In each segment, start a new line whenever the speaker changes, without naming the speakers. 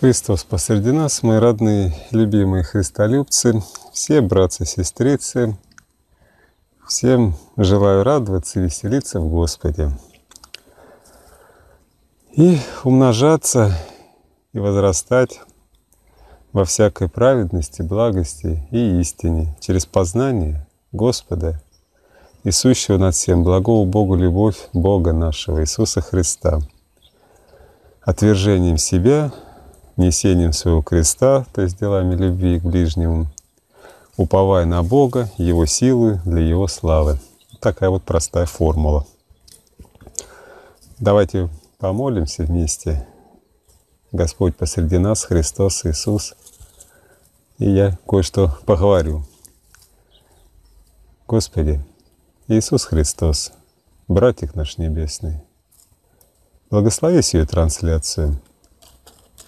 Христос посреди нас, мои родные, любимые христолюбцы, все братцы и сестрицы, всем желаю радоваться и веселиться в Господе. И умножаться и возрастать во всякой праведности, благости и истине через познание Господа, исущего над всем, благого Богу любовь Бога нашего Иисуса Христа, отвержением себя — несением своего креста, то есть делами любви к ближнему, уповая на Бога, Его силы для Его славы. Такая вот простая формула. Давайте помолимся вместе. Господь посреди нас, Христос, Иисус. И я кое-что поговорю. Господи, Иисус Христос, братик наш небесный, благослови сию трансляцию –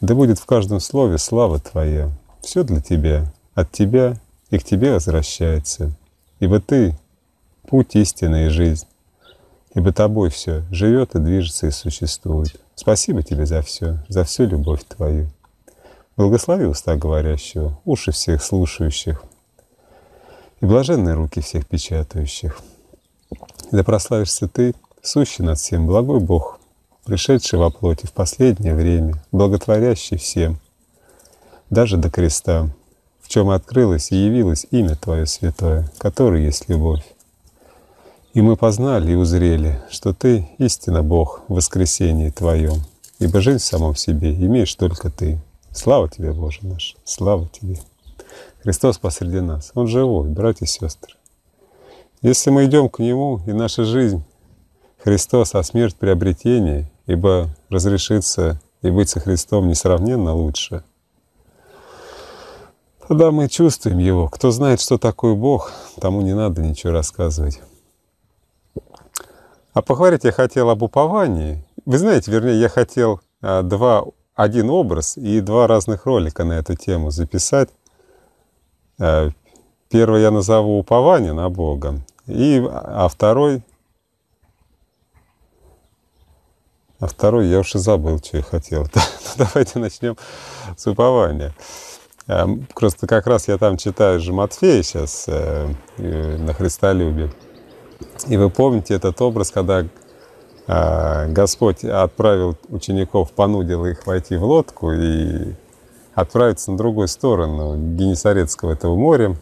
да будет в каждом слове слава Твоя, все для Тебя, от Тебя и к Тебе возвращается. Ибо Ты — путь, истина и жизнь. Ибо Тобой все живет и движется и существует. Спасибо Тебе за все, за всю любовь Твою. Благослови уста говорящего, уши всех слушающих и блаженные руки всех печатающих. Да прославишься Ты, сущий над всем, благой Бог, пришедший во плоти в последнее время, благотворящий всем, даже до креста, в чем открылось и явилось имя Твое святое, которое есть любовь. И мы познали и узрели, что Ты — истинно Бог в воскресении Твоем, ибо жизнь в самом себе имеешь только Ты. Слава Тебе, Боже наш, слава Тебе. Христос посреди нас, Он живой, братья и сестры. Если мы идем к Нему, и наша жизнь — Христос, а смерть — приобретение, ибо разрешиться и быть со Христом несравненно лучше. Тогда мы чувствуем Его. Кто знает, что такое Бог, тому не надо ничего рассказывать. А поговорить я хотел об уповании. Вы знаете, вернее, я хотел а, два, один образ и два разных ролика на эту тему записать. А, первый я назову «Упование на Бога», и, а второй А второй, я уж и забыл, что я хотел. Ну, давайте начнем с упования. Эм, просто как раз я там читаю же Матфея сейчас э, э, на Христолюбе. И вы помните этот образ, когда э, Господь отправил учеников, понудил их войти в лодку и отправиться на другую сторону Генесарецкого этого моря.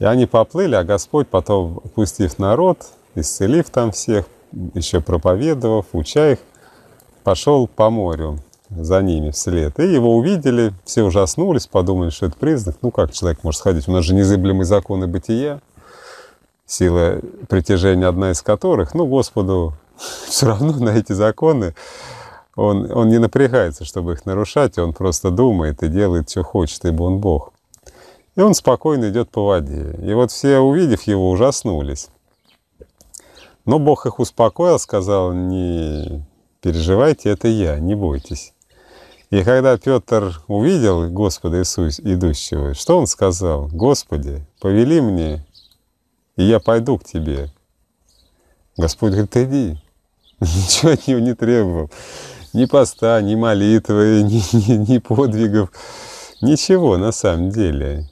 И они поплыли, а Господь потом, опустив народ, исцелив там всех, еще проповедовав, уча их, пошел по морю за ними вслед. И его увидели, все ужаснулись, подумали, что это признак. Ну как человек может сходить? У нас же незыблемые законы бытия, сила притяжения одна из которых. Ну, Господу все равно на эти законы. Он, он не напрягается, чтобы их нарушать, он просто думает и делает, что хочет, ибо он Бог. И он спокойно идет по воде. И вот все, увидев его, ужаснулись. Но Бог их успокоил, сказал, не переживайте, это я, не бойтесь. И когда Петр увидел Господа Иисуса идущего, что он сказал? Господи, повели мне, и я пойду к тебе. Господь говорит, иди. Ничего от него не требовал. Ни поста, ни молитвы, ни, ни, ни подвигов. Ничего на самом деле.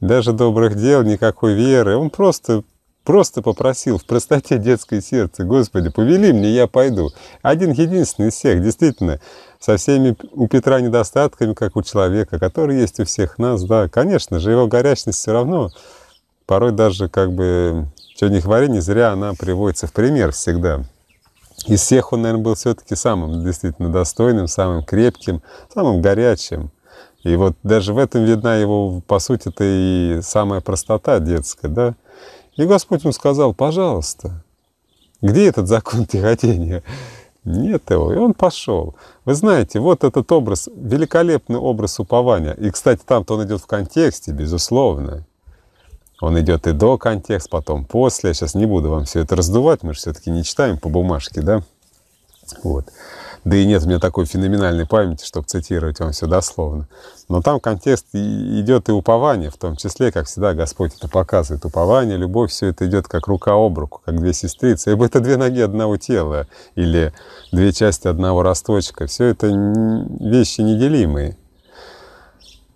Даже добрых дел, никакой веры. Он просто Просто попросил в простоте детское сердце, Господи, повели мне, я пойду. Один единственный из всех, действительно, со всеми у Петра недостатками, как у человека, который есть у всех нас, да. Конечно же, его горячность все равно, порой даже, как бы, что не говори, не зря она приводится в пример всегда. Из всех он, наверное, был все-таки самым действительно достойным, самым крепким, самым горячим. И вот даже в этом видна его, по сути-то, и самая простота детская, да. И Господь ему сказал, пожалуйста, где этот закон тяготения? Нет его. И он пошел. Вы знаете, вот этот образ, великолепный образ упования. И, кстати, там-то он идет в контексте, безусловно. Он идет и до контекста, потом после. Я сейчас не буду вам все это раздувать, мы же все-таки не читаем по бумажке, да? Вот. Да и нет у меня такой феноменальной памяти, чтобы цитировать вам все дословно. Но там контекст идет и упование, в том числе, как всегда, Господь это показывает. Упование, любовь, все это идет как рука об руку, как две сестрицы. Ибо это две ноги одного тела или две части одного росточка. Все это вещи неделимые.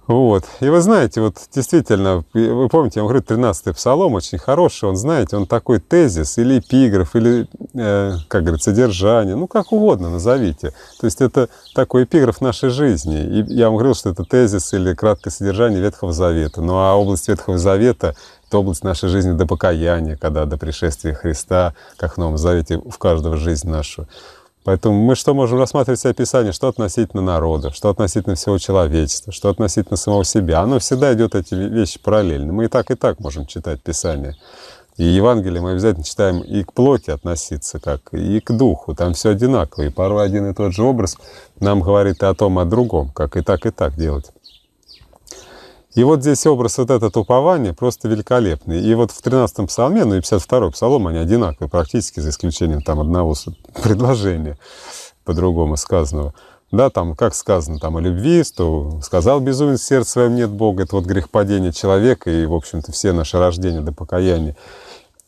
Вот. И вы знаете, вот действительно, вы помните, я вам говорю, 13-й псалом очень хороший, он, знаете, он такой тезис или эпиграф, или, э, как говорит, содержание, ну, как угодно назовите. То есть это такой эпиграф нашей жизни. И я вам говорил, что это тезис или краткое содержание Ветхого Завета. Ну, а область Ветхого Завета — это область нашей жизни до покаяния, когда до пришествия Христа, как в Новом Завете, в каждого жизнь нашу. Поэтому мы что можем рассматривать все Писание, что относительно народа, что относительно всего человечества, что относительно самого себя. Оно всегда идет эти вещи параллельно. Мы и так, и так можем читать Писание. И Евангелие мы обязательно читаем и к плоти относиться, как и к духу. Там все одинаково. И порой один и тот же образ нам говорит и о том, и о другом, как и так, и так делать. И вот здесь образ вот этот упования просто великолепный. И вот в 13-м псалме, ну и 52-й псалом, они одинаковые практически, за исключением там одного предложения по-другому сказанного. Да, там, как сказано, там о любви, что сказал безумен, в сердце своем нет Бога. Это вот грех падения человека и, в общем-то, все наши рождения до покаяния.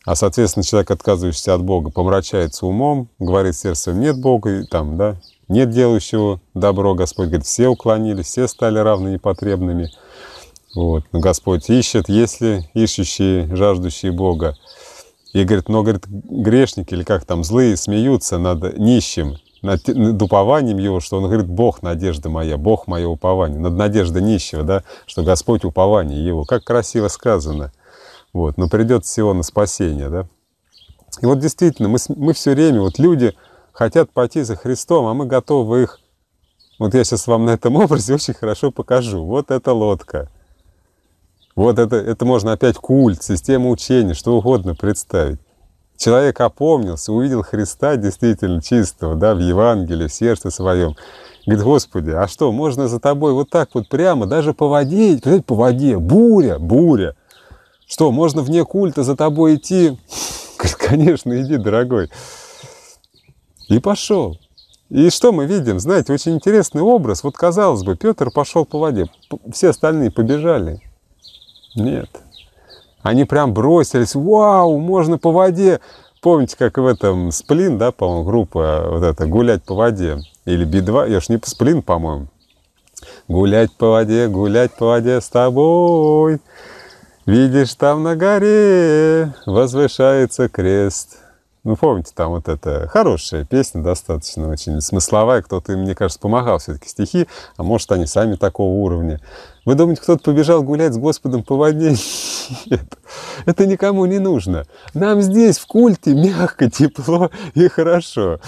А, соответственно, человек, отказывающийся от Бога, помрачается умом, говорит сердцем, нет Бога, и там, да, нет делающего добро. Господь говорит, все уклонились, все стали равно непотребными – вот. Но Господь ищет, если ищущие, жаждущие Бога. И говорит, но, говорит, грешники или как там, злые смеются над нищим, над, над упованием его, что он говорит, Бог надежда моя, Бог мое упование, над надеждой нищего, да, что Господь упование его. Как красиво сказано. Вот. Но придет всего на спасение, да. И вот действительно, мы, мы все время, вот люди хотят пойти за Христом, а мы готовы их... Вот я сейчас вам на этом образе очень хорошо покажу. Вот эта лодка – вот это, это можно опять культ, система учения, что угодно представить. Человек опомнился, увидел Христа действительно чистого, да, в Евангелии, в сердце своем. Говорит, Господи, а что, можно за тобой вот так вот прямо, даже по воде, по воде, буря, буря. Что, можно вне культа за тобой идти? Говорит, конечно, иди, дорогой. И пошел. И что мы видим? Знаете, очень интересный образ. Вот казалось бы, Петр пошел по воде, все остальные побежали. Нет. Они прям бросились. Вау, можно по воде. Помните, как в этом сплин, да, по-моему, группа вот эта «Гулять по воде» или «Би-2», я ж не сплин, по-моему. «Гулять по воде, гулять по воде с тобой». Видишь, там на горе возвышается крест. Ну, помните, там вот это хорошая песня, достаточно очень смысловая. Кто-то мне кажется, помогал все-таки стихи, а может, они сами такого уровня. Вы думаете, кто-то побежал гулять с Господом по воде? Нет. Это никому не нужно. Нам здесь в культе мягко, тепло и хорошо.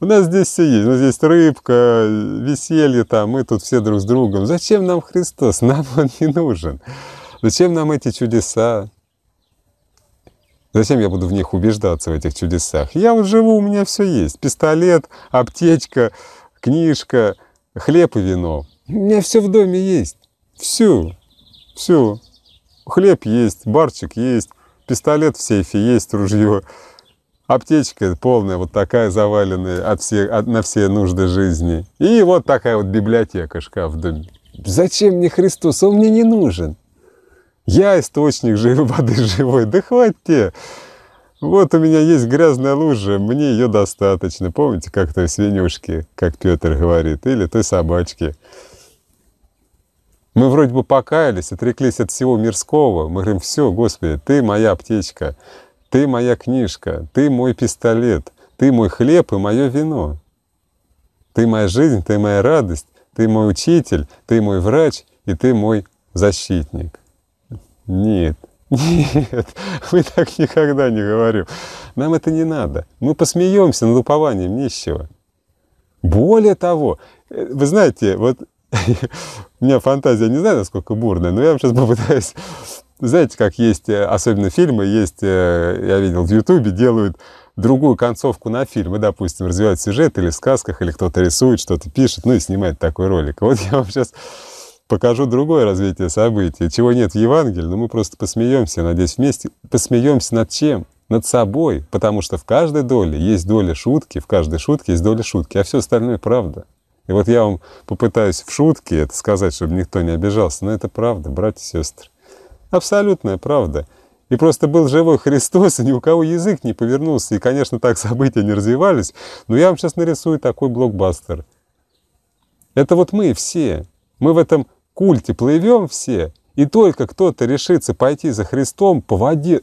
У нас здесь все есть. У нас есть рыбка, веселье там, мы тут все друг с другом. Зачем нам Христос? Нам Он не нужен. Зачем нам эти чудеса? Зачем я буду в них убеждаться, в этих чудесах? Я вот живу, у меня все есть. Пистолет, аптечка, книжка, хлеб и вино. У меня все в доме есть. Все, все. Хлеб есть, барчик есть, пистолет в сейфе есть, ружье. Аптечка полная, вот такая заваленная от всех, от, на все нужды жизни. И вот такая вот библиотека, шкаф. Да зачем мне Христос? Он мне не нужен. Я источник живой воды живой. Да хватит. Вот у меня есть грязная лужа, мне ее достаточно. Помните, как той свинюшки, как Петр говорит, или той собачки. Мы вроде бы покаялись, отреклись от всего мирского. Мы говорим, все, Господи, Ты моя аптечка, Ты моя книжка, Ты мой пистолет, Ты мой хлеб и мое вино. Ты моя жизнь, Ты моя радость, Ты мой учитель, Ты мой врач и Ты мой защитник. Нет, нет, мы так никогда не говорим. Нам это не надо. Мы посмеемся над упованием нищего. Более того, э, вы знаете, вот У меня фантазия не знаю, насколько бурная, но я вам сейчас попытаюсь... Знаете, как есть, э, особенно фильмы, есть, э, я видел в Ютубе, делают другую концовку на фильм, и, допустим, развивают сюжет или в сказках, или кто-то рисует, что-то пишет, ну и снимает такой ролик. Вот я вам сейчас покажу другое развитие событий, чего нет в Евангелии, но мы просто посмеемся, надеюсь, вместе. Посмеемся над чем? Над собой, потому что в каждой доле есть доля шутки, в каждой шутке есть доля шутки, а все остальное правда. И вот я вам попытаюсь в шутке это сказать, чтобы никто не обижался, но это правда, братья и сестры. Абсолютная правда. И просто был живой Христос, и ни у кого язык не повернулся. И, конечно, так события не развивались. Но я вам сейчас нарисую такой блокбастер. Это вот мы все. Мы в этом культе плывем все. И только кто-то решится пойти за Христом по воде.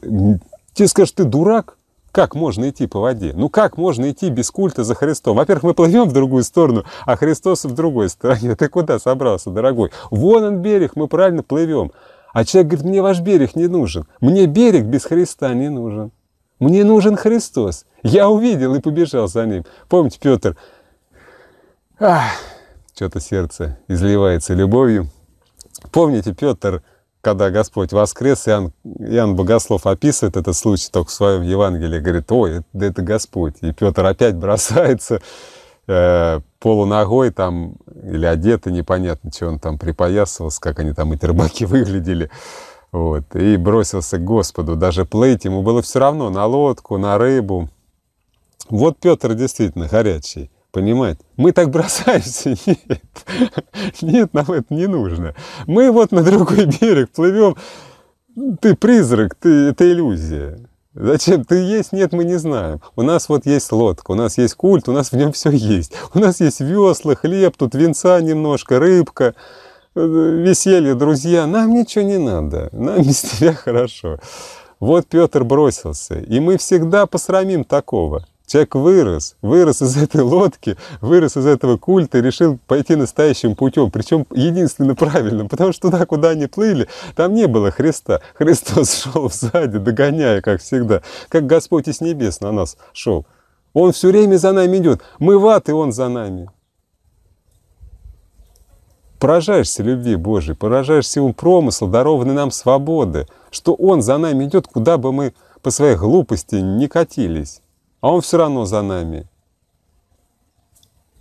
Тебе скажешь, ты дурак? Как можно идти по воде? Ну как можно идти без культа за Христом? Во-первых, мы плывем в другую сторону, а Христос в другой стороне. Ты куда собрался, дорогой? Вон он берег, мы правильно плывем. А человек говорит, мне ваш берег не нужен. Мне берег без Христа не нужен. Мне нужен Христос. Я увидел и побежал за ним. Помните, Петр? что-то сердце изливается любовью. Помните, Петр когда Господь воскрес, Иоанн, Иоанн Богослов описывает этот случай только в своем Евангелии, говорит, ой, это, это Господь. И Петр опять бросается э, полуногой там, или одетый, непонятно, что он там припоясывался, как они там, эти рыбаки выглядели. Вот, и бросился к Господу. Даже плыть ему было все равно на лодку, на рыбу. Вот Петр действительно горячий понимать. Мы так бросаемся, нет, нет, нам это не нужно. Мы вот на другой берег плывем, ты призрак, ты, это иллюзия. Зачем ты есть? Нет, мы не знаем. У нас вот есть лодка, у нас есть культ, у нас в нем все есть. У нас есть весла, хлеб, тут венца немножко, рыбка, веселье, друзья. Нам ничего не надо, нам без тебя хорошо. Вот Петр бросился, и мы всегда посрамим такого. Человек вырос, вырос из этой лодки, вырос из этого культа и решил пойти настоящим путем, причем единственно правильным, потому что туда, куда они плыли, там не было Христа. Христос шел сзади, догоняя, как всегда, как Господь из небес на нас шел. Он все время за нами идет. Мы в ад, и Он за нами. Поражаешься любви Божией, поражаешься ему промыслу, дарованной нам свободы, что Он за нами идет, куда бы мы по своей глупости не катились а он все равно за нами.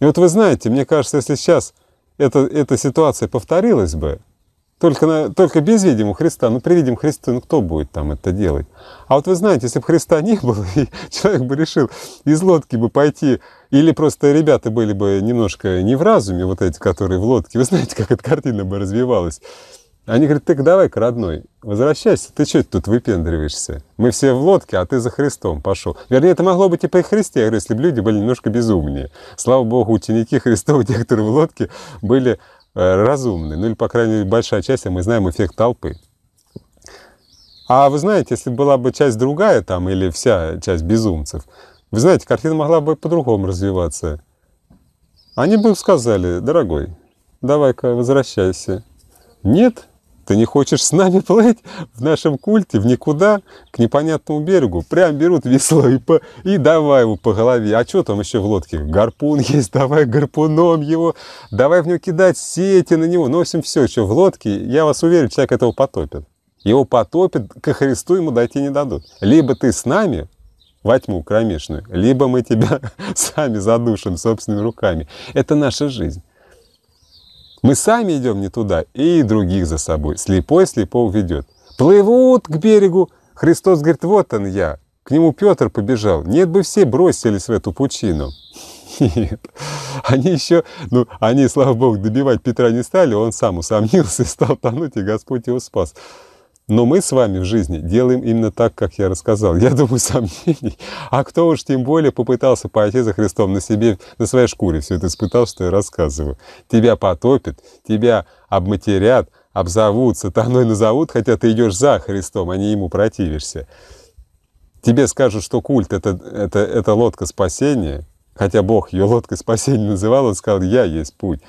И вот вы знаете, мне кажется, если сейчас это, эта ситуация повторилась бы, только, на, только без видимого Христа, ну при видимом Христе, ну кто будет там это делать? А вот вы знаете, если бы Христа не было, и человек бы решил из лодки бы пойти, или просто ребята были бы немножко не в разуме, вот эти, которые в лодке, вы знаете, как эта картина бы развивалась. Они говорят, так давай-ка, родной, возвращайся, ты что тут выпендриваешься? Мы все в лодке, а ты за Христом пошел. Вернее, это могло быть и при Христе, я говорю, если бы люди были немножко безумнее. Слава Богу, ученики Христова, те, которые в лодке, были э, разумны. Ну или, по крайней мере, большая часть, а мы знаем эффект толпы. А вы знаете, если была бы часть другая там, или вся часть безумцев, вы знаете, картина могла бы по-другому развиваться. Они бы сказали, дорогой, давай-ка возвращайся. Нет, ты не хочешь с нами плыть в нашем культе в никуда, к непонятному берегу? Прям берут весло и, по... и давай его по голове. А что там еще в лодке? Гарпун есть, давай гарпуном его, давай в него кидать сети на него. Ну, в все что в лодке. Я вас уверен, человек этого потопит. Его потопит, ко Христу ему дойти не дадут. Либо ты с нами, во тьму кромешную, либо мы тебя сами задушим собственными руками. Это наша жизнь. Мы сами идем не туда и других за собой. Слепой слепого ведет. Плывут к берегу. Христос говорит, вот он я. К нему Петр побежал. Нет бы все бросились в эту пучину. Нет. Они еще, ну, они, слава богу, добивать Петра не стали. Он сам усомнился и стал тонуть, и Господь его спас. Но мы с вами в жизни делаем именно так, как я рассказал. Я думаю, сомнений. А кто уж тем более попытался пойти за Христом на себе, на своей шкуре все это испытал, что я рассказываю. Тебя потопят, тебя обматерят, обзовут, сатаной назовут, хотя ты идешь за Христом, а не ему противишься. Тебе скажут, что культ это, — это, это лодка спасения, хотя Бог ее лодкой спасения называл, он сказал, я есть путь.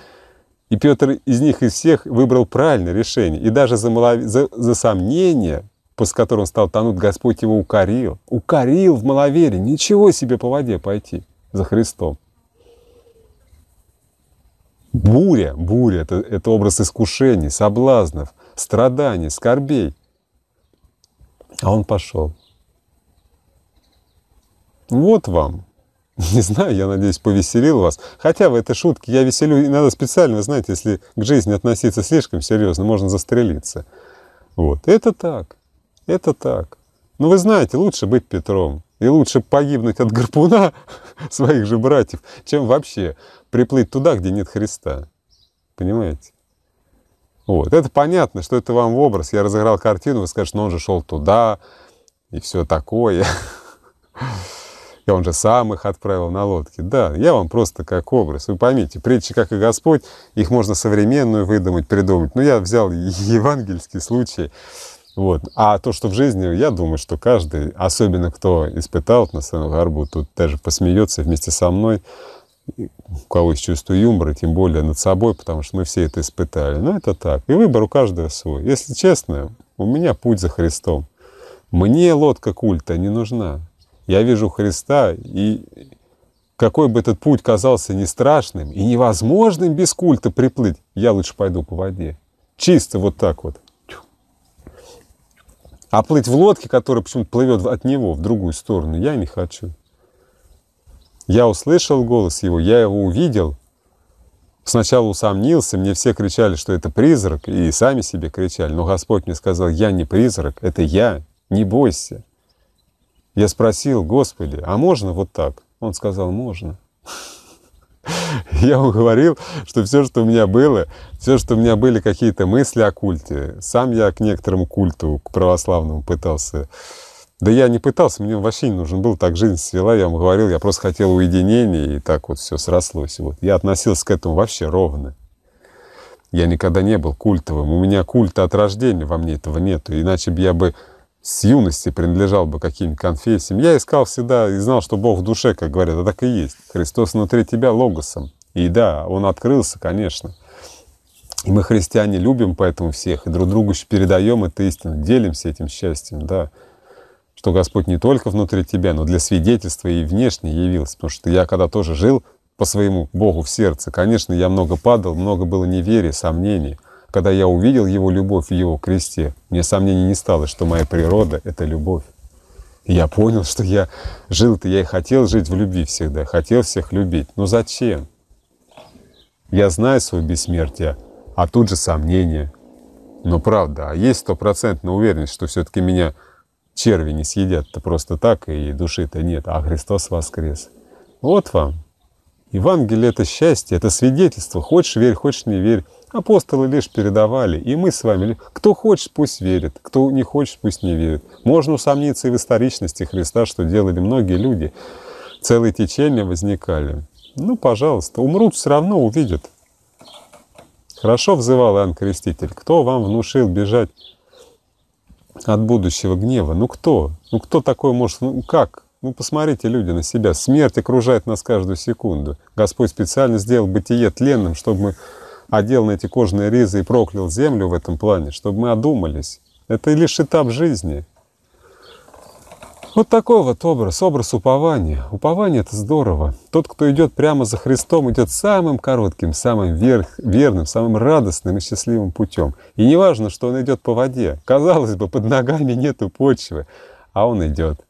И Петр из них из всех выбрал правильное решение. И даже за, малови... за, за сомнение, после которого он стал тонуть, Господь его укорил. Укорил в маловере. Ничего себе по воде пойти за Христом. Буря, буря это, – это образ искушений, соблазнов, страданий, скорбей. А он пошел. Вот вам Не знаю, я надеюсь, повеселил вас. Хотя в этой шутке я веселю и надо специально, знаете, если к жизни относиться слишком серьезно, можно застрелиться. Вот, это так, это так. Но вы знаете, лучше быть Петром. И лучше погибнуть от гарпуна своих же братьев, чем вообще приплыть туда, где нет Христа. Понимаете? Вот. Это понятно, что это вам в образ. Я разыграл картину, вы скажете, ну он же шел туда и все такое. и он же сам их отправил на лодке. Да, я вам просто как образ. Вы поймите, притчи, как и Господь, их можно современную выдумать, придумать. Но я взял евангельский случай. Вот. А то, что в жизни, я думаю, что каждый, особенно кто испытал на своем горбу, тут даже посмеется вместе со мной, у кого есть чувство юмора, тем более над собой, потому что мы все это испытали. Но это так. И выбор у каждого свой. Если честно, у меня путь за Христом. Мне лодка культа не нужна я вижу Христа, и какой бы этот путь казался не страшным и невозможным без культа приплыть, я лучше пойду по воде. Чисто вот так вот. А плыть в лодке, которая почему-то плывет от него в другую сторону, я не хочу. Я услышал голос его, я его увидел. Сначала усомнился, мне все кричали, что это призрак, и сами себе кричали. Но Господь мне сказал, я не призрак, это я, не бойся. Я спросил, Господи, а можно вот так? Он сказал, можно. Я ему говорил, что все, что у меня было, все, что у меня были какие-то мысли о культе, сам я к некоторому культу, к православному пытался. Да я не пытался, мне вообще не нужен был, так жизнь свела, я ему говорил, я просто хотел уединения, и так вот все срослось. Вот. Я относился к этому вообще ровно. Я никогда не был культовым. У меня культа от рождения во мне этого нету. Иначе бы я бы с юности принадлежал бы каким-нибудь конфессиям, я искал всегда и знал, что Бог в душе, как говорят, а так и есть. Христос внутри тебя логосом. И да, Он открылся, конечно. И мы, христиане, любим поэтому всех, и друг другу еще передаем это истину, делимся этим счастьем, да. Что Господь не только внутри тебя, но для свидетельства и внешне явился. Потому что я когда тоже жил по своему Богу в сердце, конечно, я много падал, много было неверия, сомнений – когда я увидел его любовь в его кресте, мне сомнений не стало, что моя природа — это любовь. И я понял, что я жил-то, я и хотел жить в любви всегда, хотел всех любить. Но зачем? Я знаю свое бессмертие, а тут же сомнения. Но правда, а есть стопроцентная уверенность, что все-таки меня черви не съедят-то просто так, и души-то нет, а Христос воскрес. Вот вам Евангелие – это счастье, это свидетельство. Хочешь – верь, хочешь – не верь. Апостолы лишь передавали, и мы с вами. Кто хочет, пусть верит, кто не хочет, пусть не верит. Можно усомниться и в историчности Христа, что делали многие люди. Целые течения возникали. Ну, пожалуйста, умрут, все равно увидят. Хорошо взывал Иоанн Креститель. Кто вам внушил бежать от будущего гнева? Ну кто? Ну кто такой может? Ну как? Ну посмотрите, люди, на себя. Смерть окружает нас каждую секунду. Господь специально сделал бытие тленным, чтобы мы одел на эти кожные ризы и проклял землю в этом плане, чтобы мы одумались. Это лишь этап жизни. Вот такой вот образ, образ упования. Упование — это здорово. Тот, кто идет прямо за Христом, идет самым коротким, самым верх, верным, самым радостным и счастливым путем. И не важно, что он идет по воде. Казалось бы, под ногами нету почвы, а он идет.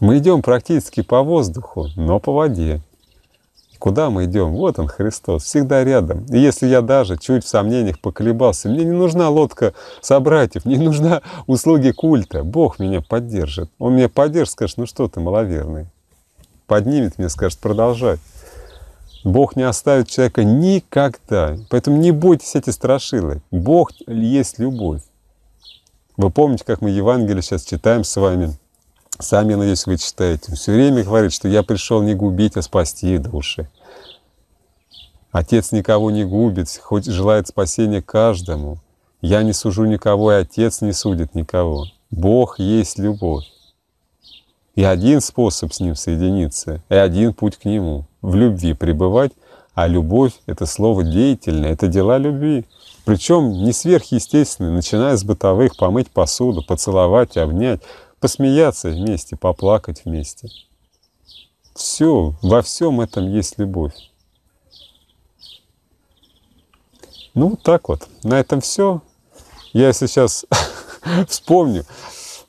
Мы идем практически по воздуху, но по воде. Куда мы идем? Вот он, Христос, всегда рядом. И если я даже чуть в сомнениях поколебался, мне не нужна лодка собратьев, не нужна услуги культа. Бог меня поддержит. Он меня поддержит, скажет, ну что ты, маловерный. Поднимет меня, скажет, продолжать. Бог не оставит человека никогда. Поэтому не бойтесь эти страшилы. Бог есть любовь. Вы помните, как мы Евангелие сейчас читаем с вами? Сами, я надеюсь, вы читаете. Все время говорит, что я пришел не губить, а спасти души. Отец никого не губит, хоть желает спасения каждому. Я не сужу никого, и Отец не судит никого. Бог есть любовь. И один способ с Ним соединиться, и один путь к Нему. В любви пребывать, а любовь — это слово деятельное, это дела любви. Причем не сверхъестественные, начиная с бытовых, помыть посуду, поцеловать, обнять — посмеяться вместе, поплакать вместе. Все, во всем этом есть любовь. Ну, так вот. На этом все. Я сейчас вспомню.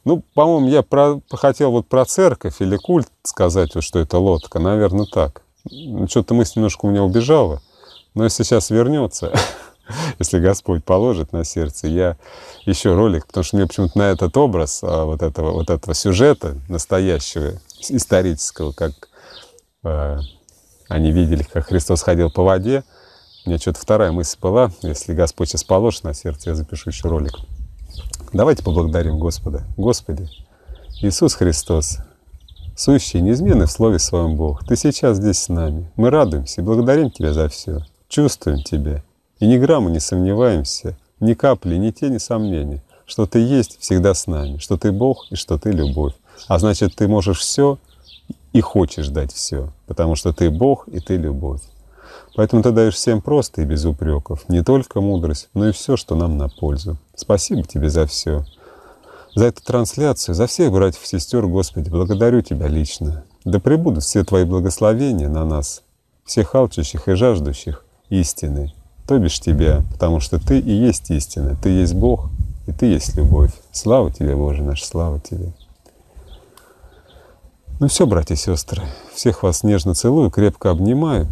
Ну, по-моему, я про, хотел вот про церковь или культ сказать, вот, что это лодка. Наверное, так. Что-то мысль немножко у меня убежала. Но если сейчас вернется, если Господь положит на сердце. Я еще ролик, потому что мне почему-то на этот образ а, вот этого, вот этого сюжета настоящего, исторического, как э, они видели, как Христос ходил по воде, у меня что-то вторая мысль была, если Господь сейчас положит на сердце, я запишу еще ролик. Давайте поблагодарим Господа. Господи, Иисус Христос, сущий неизменный в Слове Своем Бог, Ты сейчас здесь с нами. Мы радуемся и благодарим Тебя за все, чувствуем Тебя – и ни грамма не сомневаемся, ни капли, ни тени сомнений, что Ты есть всегда с нами, что Ты Бог и что Ты любовь. А значит, Ты можешь все и хочешь дать все, потому что Ты Бог и Ты любовь. Поэтому Ты даешь всем просто и без упреков, не только мудрость, но и все, что нам на пользу. Спасибо Тебе за все. За эту трансляцию, за всех братьев и сестер, Господи, благодарю Тебя лично. Да пребудут все Твои благословения на нас, всех алчущих и жаждущих истины то бишь тебя, потому что ты и есть истина, ты есть Бог, и ты есть любовь. Слава тебе, Боже наш, слава тебе. Ну все, братья и сестры, всех вас нежно целую, крепко обнимаю.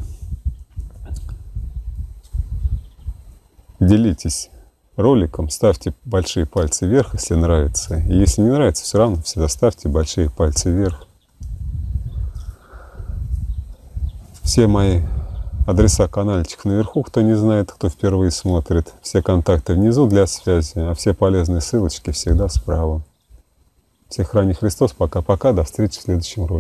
Делитесь роликом, ставьте большие пальцы вверх, если нравится. И если не нравится, все равно всегда ставьте большие пальцы вверх. Все мои адреса канальчик наверху, кто не знает, кто впервые смотрит. Все контакты внизу для связи, а все полезные ссылочки всегда справа. Всех ранних Христос. Пока-пока. До встречи в следующем ролике.